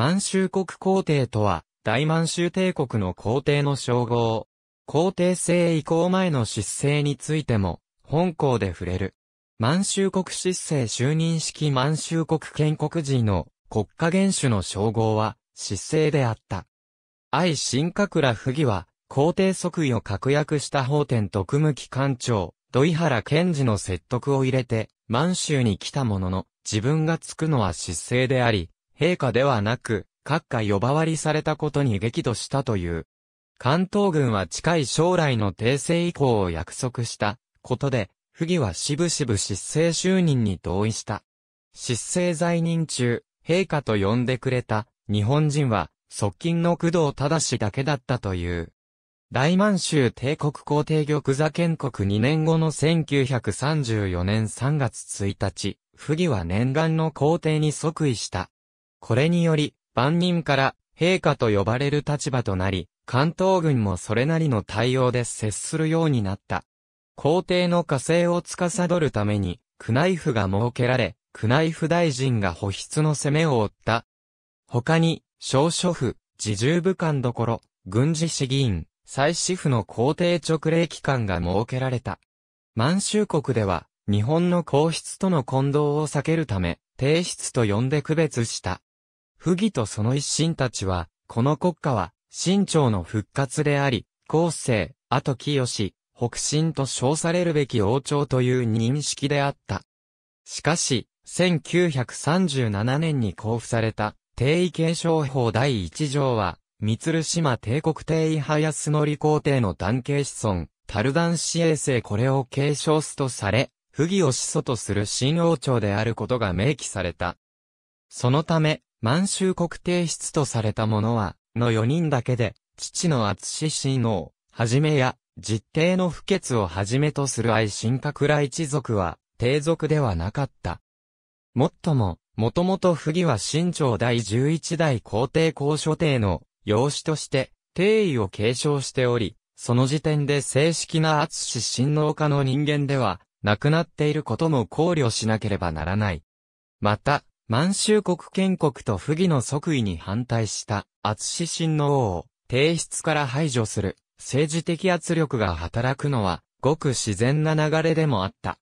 満州国皇帝とは、大満州帝国の皇帝の称号。皇帝制移行前の失政についても、本校で触れる。満州国失政就任式満州国建国時の国家元首の称号は、失政であった。愛新閣ら不義は、皇帝即位を確約した法典特務機関長、土井原賢治の説得を入れて、満州に来たものの、自分がつくのは失政であり、陛下ではなく、閣下呼ばわりされたことに激怒したという。関東軍は近い将来の訂正以降を約束したことで、不義はしぶしぶ失政就任に同意した。失政在任中、陛下と呼んでくれた日本人は、側近の工藤正だけだったという。大満州帝国皇帝玉座建国2年後の1934年3月1日、不義は念願の皇帝に即位した。これにより、万人から陛下と呼ばれる立場となり、関東軍もそれなりの対応で接するようになった。皇帝の火星を司るために、ナ内府が設けられ、ナ内府大臣が保筆の攻めを追った。他に、少書府、自重部官どころ、軍事市議員、再祀府の皇帝直令機関が設けられた。満州国では、日本の皇室との混同を避けるため、帝室と呼んで区別した。不義とその一心たちは、この国家は、清朝の復活であり、後世、後清、北進と称されるべき王朝という認識であった。しかし、1937年に交付された、定位継承法第一条は、三鶴島帝国定位派安則皇帝の男系子孫、タルダン氏衛星これを継承すとされ、不義を始祖とする新王朝であることが明記された。そのため、満州国提出とされた者は、の4人だけで、父の厚志親王、はじめや、実帝の不決をはじめとする愛新覚来一族は、帝族ではなかった。もっとも、もともと不義は新朝第11代皇帝公所帝の養子として帝位を継承しており、その時点で正式な厚志親王家の人間ではなくなっていることも考慮しなければならない。また、満州国建国と不義の即位に反対した厚志親王を提出から排除する政治的圧力が働くのはごく自然な流れでもあった。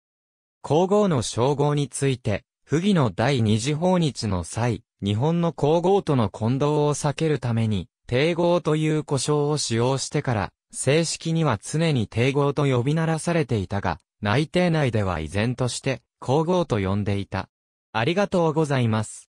皇后の称号について、不義の第二次訪日の際、日本の皇后との混同を避けるために、帝号という呼称を使用してから、正式には常に帝号と呼び鳴らされていたが、内定内では依然として、皇后と呼んでいた。ありがとうございます。